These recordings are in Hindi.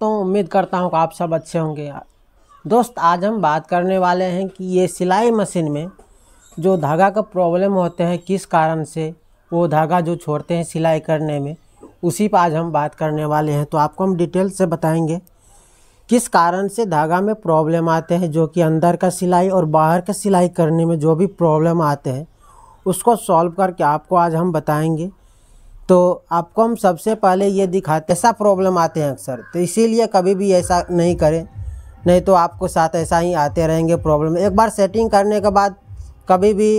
दोस्तों उम्मीद करता हूँ कि आप सब अच्छे होंगे दोस्त आज हम बात करने वाले हैं कि ये सिलाई मशीन में जो धागा का प्रॉब्लम होते हैं किस कारण से वो धागा जो छोड़ते हैं सिलाई करने में उसी पर आज हम बात करने वाले हैं तो आपको हम डिटेल से बताएंगे किस कारण से धागा में प्रॉब्लम आते हैं जो कि अंदर का सिलाई और बाहर का सिलाई करने में जो भी प्रॉब्लम आते हैं उसको सॉल्व करके आपको आज हम बताएंगे तो आपको हम सबसे पहले ये दिखाते ऐसा प्रॉब्लम आते हैं अक्सर तो इसीलिए कभी भी ऐसा नहीं करें नहीं तो आपको साथ ऐसा ही आते रहेंगे प्रॉब्लम एक बार सेटिंग करने के बाद कभी भी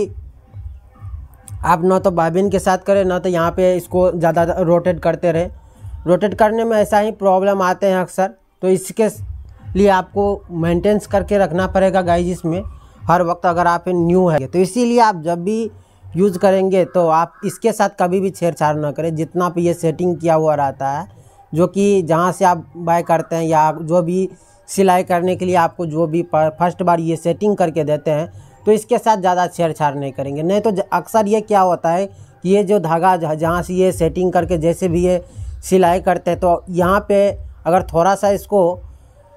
आप ना तो बाबिन के साथ करें ना तो यहाँ पे इसको ज़्यादा रोटेट करते रहें रोटेट करने में ऐसा ही प्रॉब्लम आते हैं अक्सर तो इसके लिए आपको मेंटेन्स करके रखना पड़ेगा गाइज इसमें हर वक्त अगर आप न्यू है तो इसीलिए आप जब भी यूज़ करेंगे तो आप इसके साथ कभी भी छेड़छाड़ ना करें जितना पे ये सेटिंग किया हुआ रहता है जो कि जहाँ से आप बाय करते हैं या जो भी सिलाई करने के लिए आपको जो भी फर्स्ट बार ये सेटिंग करके देते हैं तो इसके साथ ज़्यादा छेड़छाड़ नहीं करेंगे नहीं तो अक्सर ये क्या होता है कि ये जो धागा जहाँ से ये सेटिंग करके जैसे भी ये सिलाई करते हैं तो यहाँ पे अगर थोड़ा सा इसको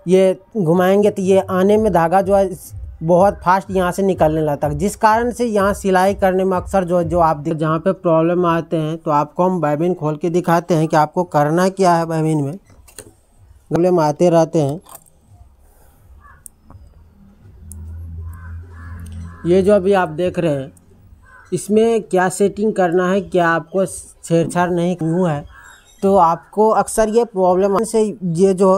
ये घुमाएंगे तो ये आने में धागा जो है बहुत फास्ट यहाँ से निकलने लगता है जिस कारण से यहाँ सिलाई करने में अक्सर जो जो आप जहाँ पे प्रॉब्लम आते हैं तो आपको हम बैबिन खोल के दिखाते हैं कि आपको करना क्या है बैबिन में प्रॉब्लम आते रहते हैं ये जो अभी आप देख रहे हैं इसमें क्या सेटिंग करना है क्या आपको छेड़छाड़ नहीं क्यों है तो आपको अक्सर ये प्रॉब्लम से ये जो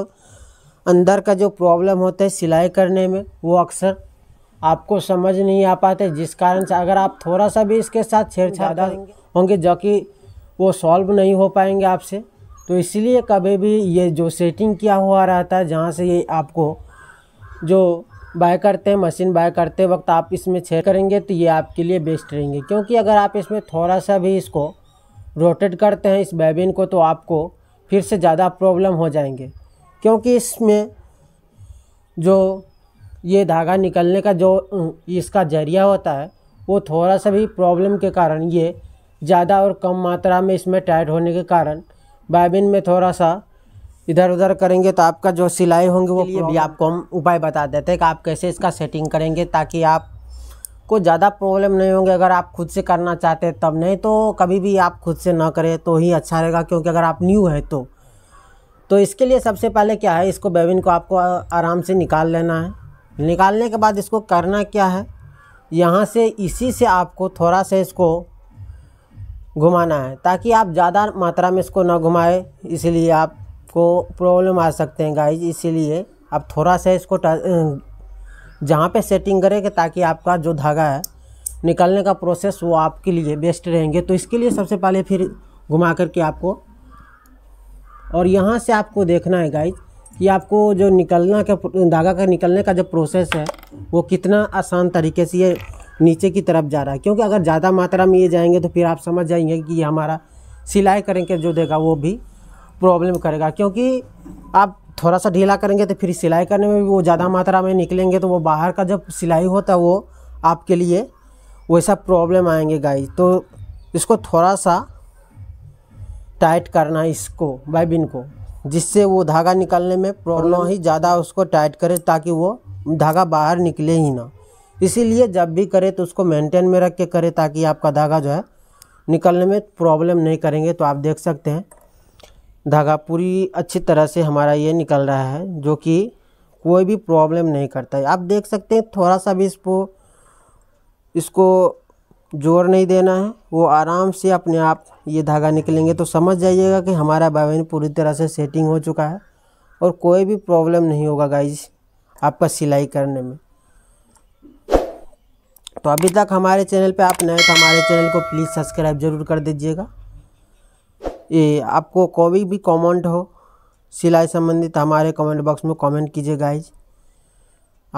अंदर का जो प्रॉब्लम होता है सिलाई करने में वो अक्सर आपको समझ नहीं आ पाते जिस कारण से अगर आप थोड़ा सा भी इसके साथ छेड़छाड़ होंगे जो कि वो सॉल्व नहीं हो पाएंगे आपसे तो इसलिए कभी भी ये जो सेटिंग किया हुआ रहता है जहाँ से ये आपको जो बाय करते हैं मशीन बाय करते वक्त आप इसमें छेड़ करेंगे तो ये आपके लिए बेस्ट रहेंगे क्योंकि अगर आप इसमें थोड़ा सा भी इसको रोटेट करते हैं इस बैबिन को तो आपको फिर से ज़्यादा प्रॉब्लम हो जाएंगे क्योंकि इसमें जो ये धागा निकलने का जो इसका ज़रिया होता है वो थोड़ा सा भी प्रॉब्लम के कारण ये ज़्यादा और कम मात्रा में इसमें टाइट होने के कारण बाबिन में थोड़ा सा इधर उधर करेंगे तो आपका जो सिलाई होंगे वो ये भी आपको हम उपाय बता देते हैं कि आप कैसे इसका सेटिंग करेंगे ताकि आप को ज़्यादा प्रॉब्लम नहीं होंगे अगर आप खुद से करना चाहते हैं तब नहीं तो कभी भी आप खुद से ना करें तो ही अच्छा रहेगा क्योंकि अगर आप न्यू है तो तो इसके लिए सबसे पहले क्या है इसको बेबिन को आपको आराम से निकाल लेना है निकालने के बाद इसको करना क्या है यहाँ से इसी से आपको थोड़ा सा इसको घुमाना है ताकि आप ज़्यादा मात्रा में इसको ना घुमाए इसलिए आपको प्रॉब्लम आ सकते हैं गाइज इसीलिए आप थोड़ा सा इसको जहाँ पे सेटिंग करेंगे ताकि आपका जो धागा है निकालने का प्रोसेस वो आपके लिए बेस्ट रहेंगे तो इसके लिए सबसे पहले फिर घुमा करके आपको और यहाँ से आपको देखना है गाइज कि आपको जो निकलना का धागा का निकलने का जो प्रोसेस है वो कितना आसान तरीके से ये नीचे की तरफ जा रहा है क्योंकि अगर ज़्यादा मात्रा में ये जाएंगे तो फिर आप समझ जाएंगे कि ये हमारा सिलाई करेंगे जो देगा वो भी प्रॉब्लम करेगा क्योंकि आप थोड़ा सा ढीला करेंगे तो फिर सिलाई करने में भी वो ज़्यादा मात्रा में निकलेंगे तो वो बाहर का जब सिलाई होता है वो आपके लिए वैसा प्रॉब्लम आएंगे गाइज तो इसको थोड़ा सा टाइट करना इसको बाइबिन को जिससे वो धागा निकालने में प्रॉब्लम ही ज़्यादा उसको टाइट करे ताकि वो धागा बाहर निकले ही ना इसीलिए जब भी करे तो उसको मेंटेन में रख के करे ताकि आपका धागा जो है निकलने में प्रॉब्लम नहीं करेंगे तो आप देख सकते हैं धागा पूरी अच्छी तरह से हमारा ये निकल रहा है जो कि कोई भी प्रॉब्लम नहीं करता है आप देख सकते हैं थोड़ा सा भी इसको इसको जोर नहीं देना है वो आराम से अपने आप ये धागा निकलेंगे तो समझ जाइएगा कि हमारा बाबिन पूरी तरह से सेटिंग हो चुका है और कोई भी प्रॉब्लम नहीं होगा गाइज आपका सिलाई करने में तो अभी तक हमारे चैनल पे आप नए तो हमारे चैनल को प्लीज़ सब्सक्राइब ज़रूर कर दीजिएगा ये आपको कोई भी कमेंट हो सिलाई संबंधित हमारे कमेंट बॉक्स में कमेंट कीजिए गाइज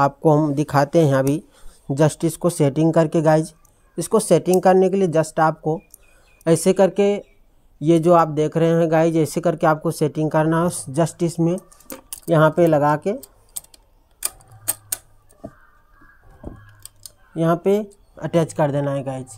आपको हम दिखाते हैं अभी जस्टिस को सेटिंग करके गाइज इसको सेटिंग करने के लिए जस्ट आपको ऐसे करके ये जो आप देख रहे हैं गाइज ऐसे करके आपको सेटिंग करना है जस्ट इसमें यहाँ पे लगा के यहाँ पे अटैच कर देना है गाइज